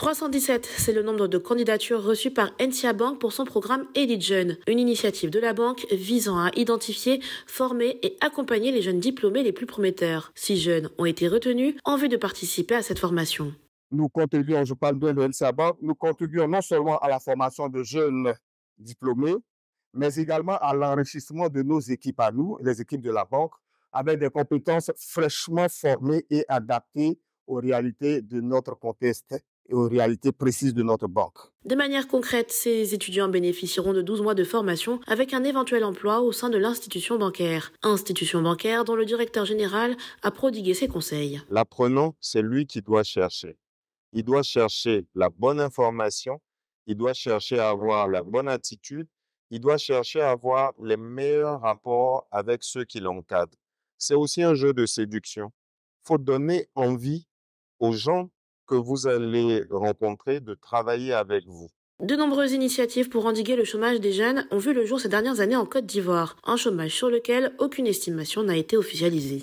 317, c'est le nombre de candidatures reçues par NCA Bank pour son programme Elite Jeunes, une initiative de la banque visant à identifier, former et accompagner les jeunes diplômés les plus prometteurs. Six jeunes ont été retenus en vue de participer à cette formation. Nous contribuons, je parle de NCA Bank, nous contribuons non seulement à la formation de jeunes diplômés, mais également à l'enrichissement de nos équipes à nous, les équipes de la banque, avec des compétences fraîchement formées et adaptées aux réalités de notre contexte et aux réalités précises de notre banque. De manière concrète, ces étudiants bénéficieront de 12 mois de formation avec un éventuel emploi au sein de l'institution bancaire. Institution bancaire dont le directeur général a prodigué ses conseils. L'apprenant, c'est lui qui doit chercher. Il doit chercher la bonne information, il doit chercher à avoir la bonne attitude, il doit chercher à avoir les meilleurs rapports avec ceux qui l'encadrent. C'est aussi un jeu de séduction. Il faut donner envie aux gens que vous allez rencontrer de travailler avec vous. De nombreuses initiatives pour endiguer le chômage des jeunes ont vu le jour ces dernières années en Côte d'Ivoire, un chômage sur lequel aucune estimation n'a été officialisée.